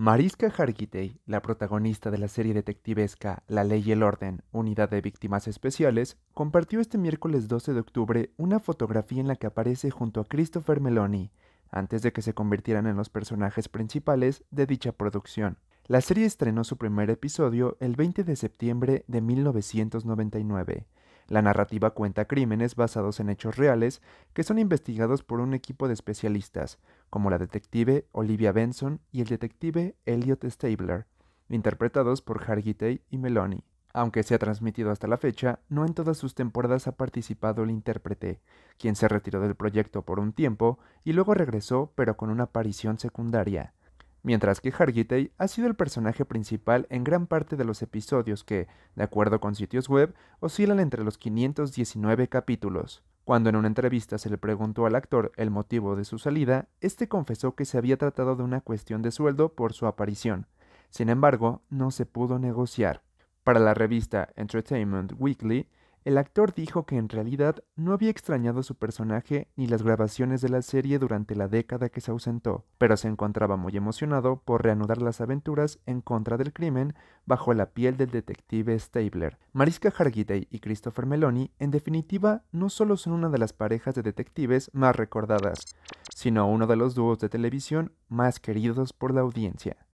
Mariska Hargitay, la protagonista de la serie detectivesca La Ley y el Orden, Unidad de Víctimas Especiales, compartió este miércoles 12 de octubre una fotografía en la que aparece junto a Christopher Meloni, antes de que se convirtieran en los personajes principales de dicha producción. La serie estrenó su primer episodio el 20 de septiembre de 1999 la narrativa cuenta crímenes basados en hechos reales que son investigados por un equipo de especialistas, como la detective Olivia Benson y el detective Elliot Stabler, interpretados por Hargitay y Meloni. Aunque se ha transmitido hasta la fecha, no en todas sus temporadas ha participado el intérprete, quien se retiró del proyecto por un tiempo y luego regresó pero con una aparición secundaria mientras que Hargitay ha sido el personaje principal en gran parte de los episodios que, de acuerdo con sitios web, oscilan entre los 519 capítulos. Cuando en una entrevista se le preguntó al actor el motivo de su salida, este confesó que se había tratado de una cuestión de sueldo por su aparición. Sin embargo, no se pudo negociar. Para la revista Entertainment Weekly, el actor dijo que en realidad no había extrañado su personaje ni las grabaciones de la serie durante la década que se ausentó, pero se encontraba muy emocionado por reanudar las aventuras en contra del crimen bajo la piel del detective Stabler. Mariska Hargitay y Christopher Meloni, en definitiva, no solo son una de las parejas de detectives más recordadas, sino uno de los dúos de televisión más queridos por la audiencia.